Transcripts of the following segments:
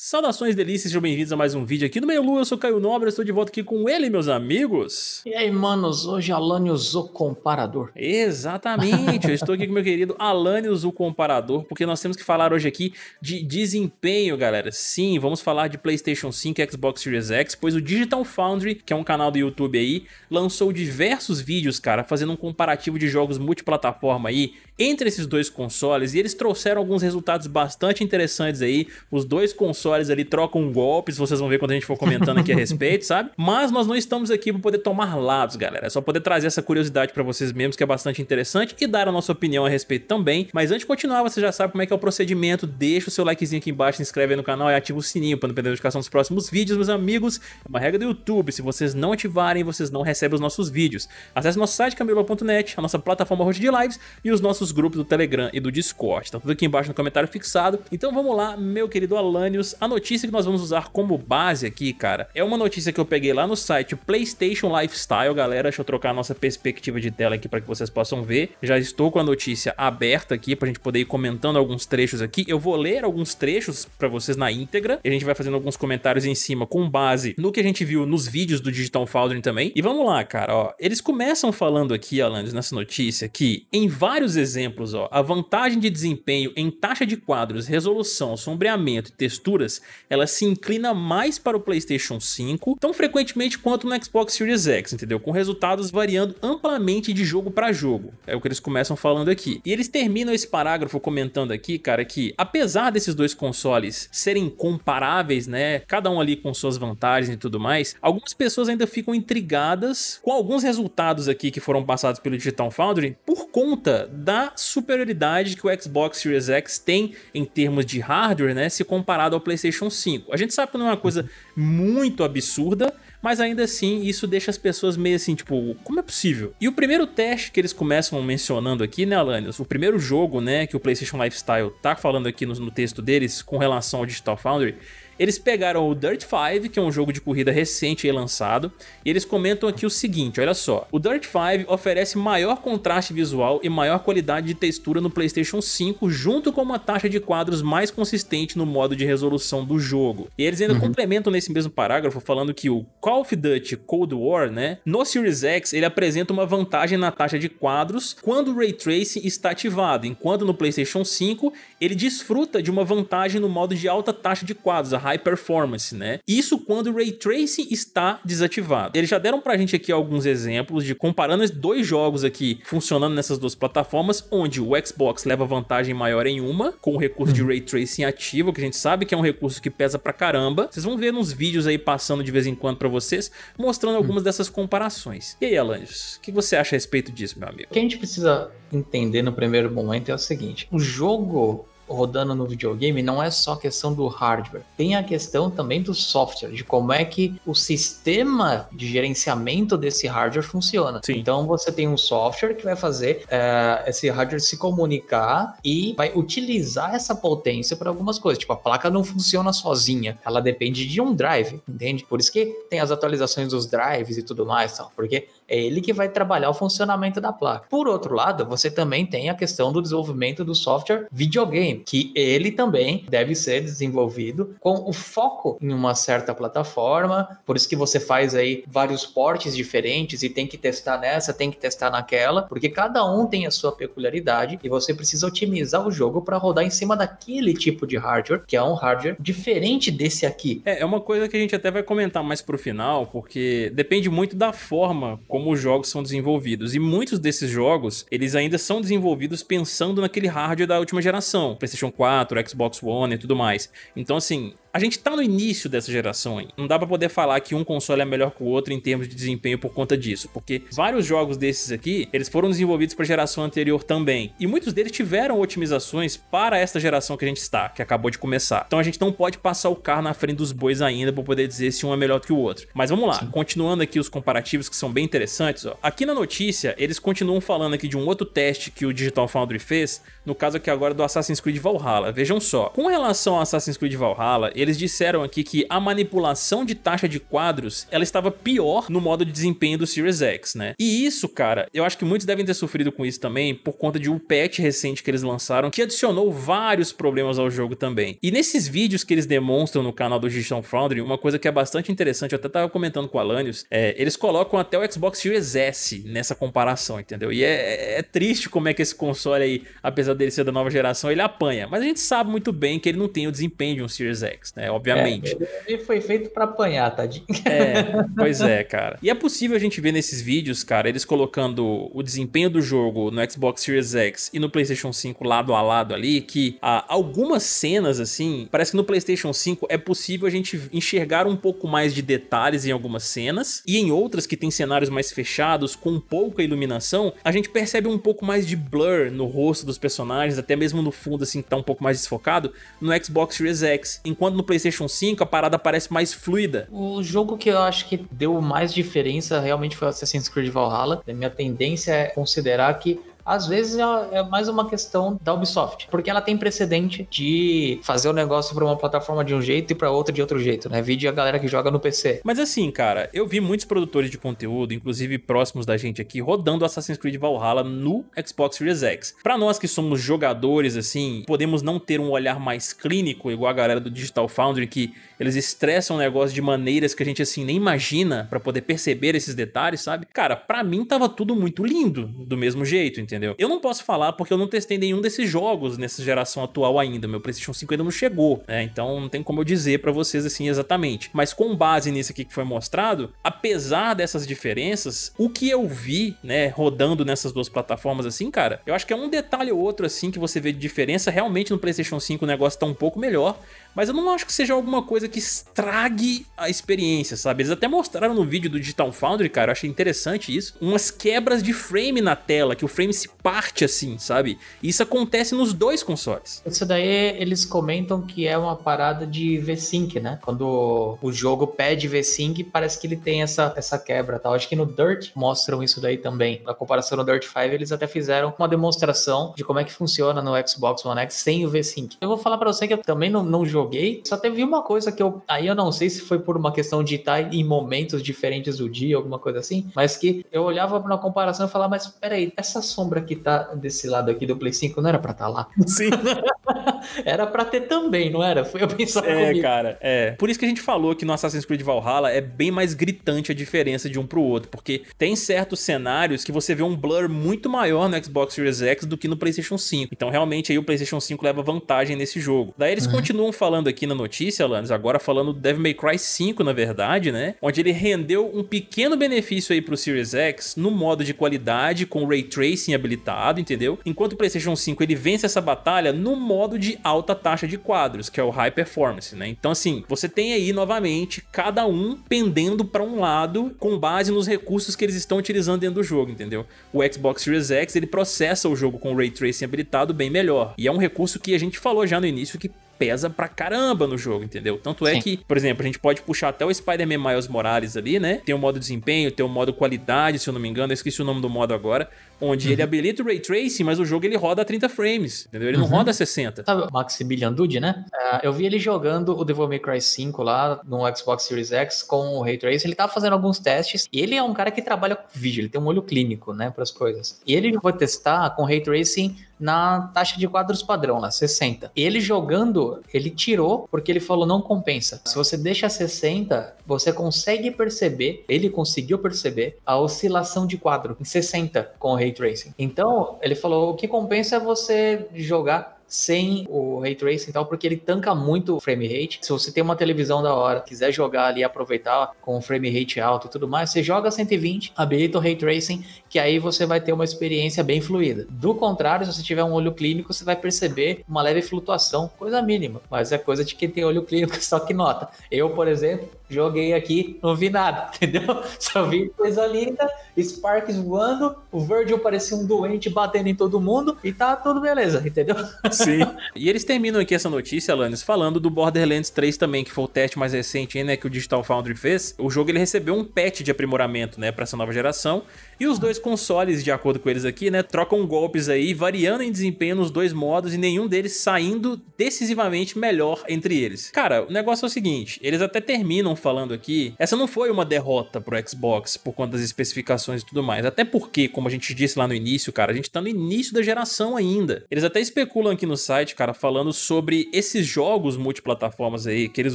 Saudações delícias, sejam bem-vindos a mais um vídeo aqui no Meio Lua, eu sou Caio Nobre, eu estou de volta aqui com ele, meus amigos. E aí, manos, hoje Alanios o Comparador. Exatamente, eu estou aqui com meu querido Alanios o Comparador, porque nós temos que falar hoje aqui de desempenho, galera. Sim, vamos falar de PlayStation 5 Xbox Series X, pois o Digital Foundry, que é um canal do YouTube aí, lançou diversos vídeos, cara, fazendo um comparativo de jogos multiplataforma aí, entre esses dois consoles e eles trouxeram alguns resultados bastante interessantes aí. Os dois consoles ali trocam golpes, vocês vão ver quando a gente for comentando aqui a respeito, sabe? Mas nós não estamos aqui para poder tomar lados, galera. É só poder trazer essa curiosidade para vocês mesmos, que é bastante interessante, e dar a nossa opinião a respeito também. Mas antes de continuar, você já sabe como é que é o procedimento. Deixa o seu likezinho aqui embaixo, se inscreve aí no canal e ativa o sininho para não perder a notificação dos próximos vídeos, meus amigos. É uma regra do YouTube, se vocês não ativarem, vocês não recebem os nossos vídeos. Acesse nosso site camilo.net, a nossa plataforma hoje de lives e os nossos dos grupos do Telegram e do Discord. Tá tudo aqui embaixo no comentário fixado. Então vamos lá, meu querido Alanios. A notícia que nós vamos usar como base aqui, cara, é uma notícia que eu peguei lá no site PlayStation Lifestyle, galera. Deixa eu trocar a nossa perspectiva de tela aqui para que vocês possam ver. Já estou com a notícia aberta aqui para a gente poder ir comentando alguns trechos aqui. Eu vou ler alguns trechos para vocês na íntegra e a gente vai fazendo alguns comentários em cima com base no que a gente viu nos vídeos do Digital Foundry também. E vamos lá, cara, ó. Eles começam falando aqui, Alanios, nessa notícia que em vários exemplos exemplos. Ó. A vantagem de desempenho em taxa de quadros, resolução, sombreamento e texturas, ela se inclina mais para o PlayStation 5, tão frequentemente quanto no Xbox Series X, entendeu? Com resultados variando amplamente de jogo para jogo. É o que eles começam falando aqui. E eles terminam esse parágrafo comentando aqui, cara, que apesar desses dois consoles serem comparáveis, né, cada um ali com suas vantagens e tudo mais, algumas pessoas ainda ficam intrigadas com alguns resultados aqui que foram passados pelo Digital Foundry por conta da superioridade que o Xbox Series X tem em termos de hardware, né, se comparado ao PlayStation 5. A gente sabe que não é uma coisa muito absurda, mas ainda assim isso deixa as pessoas meio assim, tipo, como é possível? E o primeiro teste que eles começam mencionando aqui, né, Alanios? O primeiro jogo, né, que o PlayStation Lifestyle tá falando aqui no, no texto deles com relação ao Digital Foundry eles pegaram o Dirt 5, que é um jogo de corrida recente e lançado, e eles comentam aqui o seguinte, olha só. O Dirt 5 oferece maior contraste visual e maior qualidade de textura no PlayStation 5, junto com uma taxa de quadros mais consistente no modo de resolução do jogo. E eles ainda uhum. complementam nesse mesmo parágrafo falando que o Call of Duty Cold War, né, no Series X ele apresenta uma vantagem na taxa de quadros quando o Ray Tracing está ativado, enquanto no PlayStation 5 ele desfruta de uma vantagem no modo de alta taxa de quadros, a high performance, né? Isso quando o ray tracing está desativado. Eles já deram pra gente aqui alguns exemplos de comparando dois jogos aqui funcionando nessas duas plataformas, onde o Xbox leva vantagem maior em uma, com o recurso de hum. ray tracing ativo, que a gente sabe que é um recurso que pesa pra caramba. Vocês vão ver nos vídeos aí passando de vez em quando para vocês, mostrando hum. algumas dessas comparações. E aí, Alanjos, o que você acha a respeito disso, meu amigo? O que a gente precisa entender no primeiro momento é o seguinte: o jogo rodando no videogame não é só questão do hardware, tem a questão também do software, de como é que o sistema de gerenciamento desse hardware funciona. Sim. Então você tem um software que vai fazer é, esse hardware se comunicar e vai utilizar essa potência para algumas coisas. Tipo, a placa não funciona sozinha, ela depende de um drive, entende? Por isso que tem as atualizações dos drives e tudo mais, tal, porque é ele que vai trabalhar o funcionamento da placa. Por outro lado, você também tem a questão do desenvolvimento do software videogame que ele também deve ser desenvolvido com o foco em uma certa plataforma. Por isso que você faz aí vários portes diferentes e tem que testar nessa, tem que testar naquela, porque cada um tem a sua peculiaridade e você precisa otimizar o jogo para rodar em cima daquele tipo de hardware, que é um hardware diferente desse aqui. É, é uma coisa que a gente até vai comentar mais pro final, porque depende muito da forma como os jogos são desenvolvidos. E muitos desses jogos, eles ainda são desenvolvidos pensando naquele hardware da última geração PlayStation 4, Xbox One e tudo mais. Então, assim, a gente tá no início dessa geração aí. Não dá para poder falar que um console é melhor que o outro em termos de desempenho por conta disso, porque vários jogos desses aqui, eles foram desenvolvidos para geração anterior também, e muitos deles tiveram otimizações para esta geração que a gente está, que acabou de começar. Então a gente não pode passar o carro na frente dos bois ainda para poder dizer se um é melhor que o outro. Mas vamos lá, Sim. continuando aqui os comparativos que são bem interessantes, ó. Aqui na notícia, eles continuam falando aqui de um outro teste que o Digital Foundry fez, no caso aqui agora do Assassin's Creed Valhalla. Vejam só, com relação ao Assassin's Creed Valhalla, ele eles disseram aqui que a manipulação de taxa de quadros, ela estava pior no modo de desempenho do Series X, né? E isso, cara, eu acho que muitos devem ter sofrido com isso também por conta de um patch recente que eles lançaram que adicionou vários problemas ao jogo também. E nesses vídeos que eles demonstram no canal do Digital Foundry, uma coisa que é bastante interessante, eu até tava comentando com o Alanios, é, eles colocam até o Xbox Series S nessa comparação, entendeu? E é, é triste como é que esse console aí, apesar dele ser da nova geração, ele apanha. Mas a gente sabe muito bem que ele não tem o desempenho de um Series X né? Obviamente. É, ele foi feito para apanhar, tadinho. É, pois é, cara. E é possível a gente ver nesses vídeos, cara, eles colocando o desempenho do jogo no Xbox Series X e no PlayStation 5 lado a lado ali, que ah, algumas cenas, assim, parece que no PlayStation 5 é possível a gente enxergar um pouco mais de detalhes em algumas cenas e em outras que tem cenários mais fechados, com pouca iluminação, a gente percebe um pouco mais de blur no rosto dos personagens, até mesmo no fundo, assim, que tá um pouco mais desfocado, no Xbox Series X. Enquanto no PlayStation 5, a parada parece mais fluida. O jogo que eu acho que deu mais diferença realmente foi Assassin's Creed Valhalla. A minha tendência é considerar que às vezes é, é mais uma questão da Ubisoft, porque ela tem precedente de fazer o um negócio para uma plataforma de um jeito e para outra de outro jeito, né? Vídeo a galera que joga no PC. Mas assim, cara, eu vi muitos produtores de conteúdo, inclusive próximos da gente aqui, rodando Assassin's Creed Valhalla no Xbox Series X. Para nós que somos jogadores assim, podemos não ter um olhar mais clínico igual a galera do Digital Foundry que eles estressam o negócio de maneiras que a gente assim nem imagina para poder perceber esses detalhes, sabe? Cara, para mim tava tudo muito lindo do mesmo jeito, entendeu? entendeu? Eu não posso falar porque eu não testei nenhum desses jogos nessa geração atual ainda. Meu PlayStation 5 ainda não chegou, né? Então não tem como eu dizer para vocês assim exatamente. Mas com base nisso aqui que foi mostrado, apesar dessas diferenças, o que eu vi, né, rodando nessas duas plataformas assim, cara, eu acho que é um detalhe ou outro assim que você vê de diferença. Realmente no PlayStation 5 o negócio tá um pouco melhor, mas eu não acho que seja alguma coisa que estrague a experiência, sabe? Eles até mostraram no vídeo do Digital Foundry, cara, eu achei interessante isso, umas quebras de frame na tela, que o frame se parte assim, sabe? Isso acontece nos dois consoles. Isso daí eles comentam que é uma parada de V-Sync, né? Quando o jogo pede V-Sync, parece que ele tem essa, essa quebra, tal. Tá? Acho que no Dirt mostram isso daí também. Na comparação no Dirt 5, eles até fizeram uma demonstração de como é que funciona no Xbox One X sem o V-Sync. Eu vou falar para você que eu também não, não joguei, só teve uma coisa que eu. Aí eu não sei se foi por uma questão de estar em momentos diferentes do dia, alguma coisa assim, mas que eu olhava na comparação e falava, mas peraí, essa sombra que tá desse lado aqui do Play 5 não era pra estar tá lá. Sim. era pra ter também, não era? Foi eu pensar É, comigo. cara, é. Por isso que a gente falou que no Assassin's Creed Valhalla é bem mais gritante a diferença de um pro outro, porque tem certos cenários que você vê um blur muito maior no Xbox Series X do que no PlayStation 5. Então, realmente, aí o PlayStation 5 leva vantagem nesse jogo. Daí eles uhum. continuam falando aqui na notícia, Alanis, agora falando do Devil May Cry 5, na verdade, né? Onde ele rendeu um pequeno benefício aí pro Series X no modo de qualidade, com ray tracing habilitado, entendeu? Enquanto o PlayStation 5 ele vence essa batalha no modo de alta taxa de quadros, que é o High Performance, né? Então assim, você tem aí novamente cada um pendendo para um lado com base nos recursos que eles estão utilizando dentro do jogo, entendeu? O Xbox Series X ele processa o jogo com Ray Tracing habilitado bem melhor. E é um recurso que a gente falou já no início que pesa pra caramba no jogo, entendeu? Tanto é Sim. que, por exemplo, a gente pode puxar até o Spider-Man Miles Morales ali, né? Tem o modo desempenho, tem o modo qualidade, se eu não me engano, eu esqueci o nome do modo agora, onde uhum. ele habilita o ray tracing, mas o jogo ele roda a 30 frames, entendeu? Ele uhum. não roda a 60. Sabe o Maximilian Dude, né? Uh, eu vi ele jogando o Devil May Cry 5 lá no Xbox Series X com o ray tracing. Ele tava fazendo alguns testes e ele é um cara que trabalha com vídeo, ele tem um olho clínico, né, para as coisas. E ele foi testar com ray tracing na taxa de quadros padrão lá, 60. Ele jogando, ele tirou porque ele falou não compensa. Se você deixa 60, você consegue perceber, ele conseguiu perceber a oscilação de quadro em 60 com o ray ray tracing. Então, ele falou: o que compensa é você jogar sem o ray tracing e tal, porque ele tanca muito o frame rate. Se você tem uma televisão da hora, quiser jogar ali, aproveitar com o frame rate alto e tudo mais, você joga 120, habilita o ray tracing, que aí você vai ter uma experiência bem fluida. Do contrário, se você tiver um olho clínico, você vai perceber uma leve flutuação, coisa mínima, mas é coisa de quem tem olho clínico só que nota. Eu, por exemplo, joguei aqui, não vi nada, entendeu? Só vi coisa linda, Sparks voando, o Virgil parecia um doente batendo em todo mundo e tá tudo beleza, entendeu? Sim. E eles terminam aqui essa notícia, Alanis, falando do Borderlands 3 também, que foi o teste mais recente né, que o Digital Foundry fez. O jogo ele recebeu um patch de aprimoramento, né, para essa nova geração. E os dois consoles, de acordo com eles aqui, né, trocam golpes aí, variando em desempenho nos dois modos e nenhum deles saindo decisivamente melhor entre eles. Cara, o negócio é o seguinte, eles até terminam falando aqui, essa não foi uma derrota pro Xbox por conta das especificações e tudo mais, até porque, como a gente disse lá no início, cara, a gente tá no início da geração ainda. Eles até especulam aqui no site, cara, falando sobre esses jogos multiplataformas aí que eles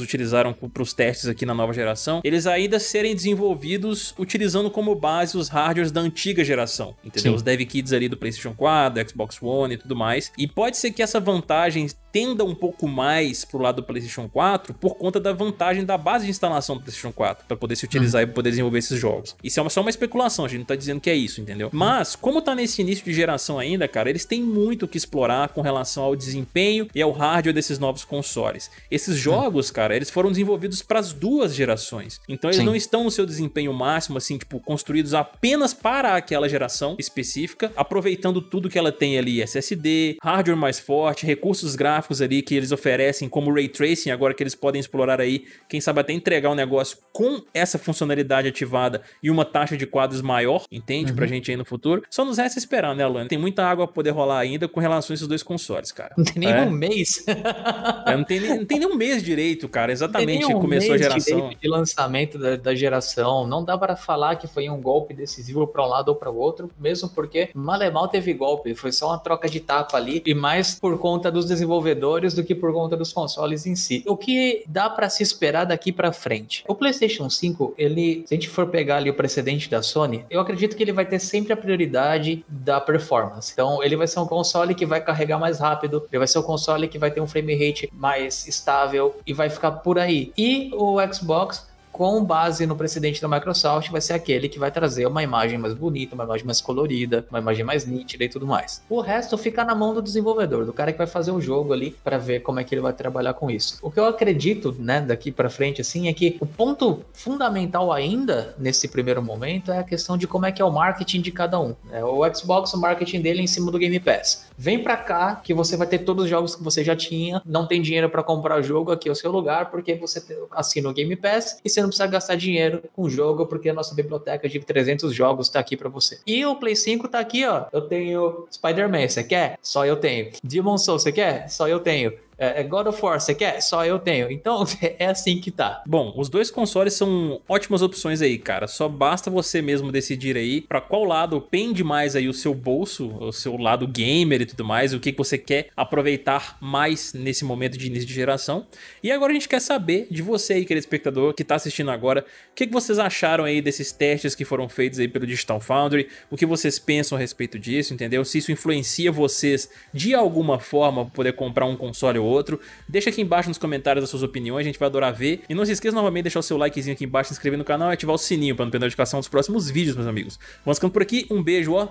utilizaram para os testes aqui na nova geração, eles ainda serem desenvolvidos utilizando como base os hardwares da antiga geração, entendeu? Sim. Os dev kits ali do PlayStation 4, Xbox One e tudo mais. E pode ser que essa vantagem tenda um pouco mais pro lado do PlayStation 4 por conta da vantagem da base de instalação do PlayStation 4 para poder se utilizar uhum. e poder desenvolver esses jogos. Isso é uma, só uma especulação, a gente não tá dizendo que é isso, entendeu? Mas, como tá nesse início de geração ainda, cara, eles têm muito o que explorar com relação ao desempenho e ao hardware desses novos consoles. Esses uhum. jogos, uhum. cara, eles foram desenvolvidos para as duas gerações. Então, eles Sim. não estão no seu desempenho máximo, assim, tipo, construídos apenas para aquela geração específica, aproveitando tudo que ela tem ali: SSD, hardware mais forte, recursos gráficos gráficos ali que eles oferecem, como Ray Tracing, agora que eles podem explorar aí, quem sabe até entregar um negócio com essa funcionalidade ativada e uma taxa de quadros maior, entende? Uhum. Pra gente aí no futuro. Só nos resta esperar, né, Alan? Tem muita água pra poder rolar ainda com relação a esses dois consoles, cara. Não tem nem é. um mês. é, não, tem, não tem nem um mês direito, cara. Exatamente, um começou a geração. De lançamento da, da geração. Não dá para falar que foi um golpe decisivo para um lado ou para o outro, mesmo porque Malemal é teve golpe. Foi só uma troca de tapa ali e mais por conta dos desenvolvedores desenvolvedores do que por conta dos consoles em si. O que dá para se esperar daqui para frente? O PlayStation 5, ele, se a gente for pegar ali o precedente da Sony, eu acredito que ele vai ter sempre a prioridade da performance. Então, ele vai ser um console que vai carregar mais rápido, ele vai ser um console que vai ter um frame rate mais estável e vai ficar por aí. E o Xbox com base no precedente da Microsoft, vai ser aquele que vai trazer uma imagem mais bonita, uma imagem mais colorida, uma imagem mais nítida e tudo mais. O resto fica na mão do desenvolvedor, do cara que vai fazer o jogo ali para ver como é que ele vai trabalhar com isso. O que eu acredito, né, daqui para frente assim, é que o ponto fundamental ainda nesse primeiro momento é a questão de como é que é o marketing de cada um. É, o Xbox, o marketing dele é em cima do Game Pass. Vem para cá que você vai ter todos os jogos que você já tinha, não tem dinheiro para comprar o jogo aqui é o seu lugar, porque você assina o Game Pass e você não precisa gastar dinheiro com jogo, porque a nossa biblioteca de 300 jogos tá aqui para você. E o Play 5 tá aqui, ó. Eu tenho Spider-Man, você quer? Só eu tenho. Demon Soul, você quer? Só eu tenho. É, é, God of War, você quer? Só eu tenho. Então, é assim que tá. Bom, os dois consoles são ótimas opções aí, cara. Só basta você mesmo decidir aí para qual lado pende mais aí o seu bolso, o seu lado gamer e tudo mais, o que, que você quer aproveitar mais nesse momento de início de geração. E agora a gente quer saber de você aí, querido espectador que tá assistindo agora, o que, que vocês acharam aí desses testes que foram feitos aí pelo Digital Foundry, o que vocês pensam a respeito disso, entendeu? Se isso influencia vocês de alguma forma poder comprar um console ou outro. Deixa aqui embaixo nos comentários as suas opiniões, a gente vai adorar ver. E não se esqueça novamente de deixar o seu likezinho aqui embaixo, se inscrever no canal e ativar o sininho para não perder a notificação dos próximos vídeos, meus amigos. Vamos ficando por aqui, um beijo, ó.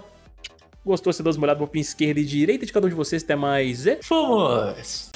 Gostou? Você dá uma olhada para esquerda e direita de cada um de vocês. Até mais e... Fomos!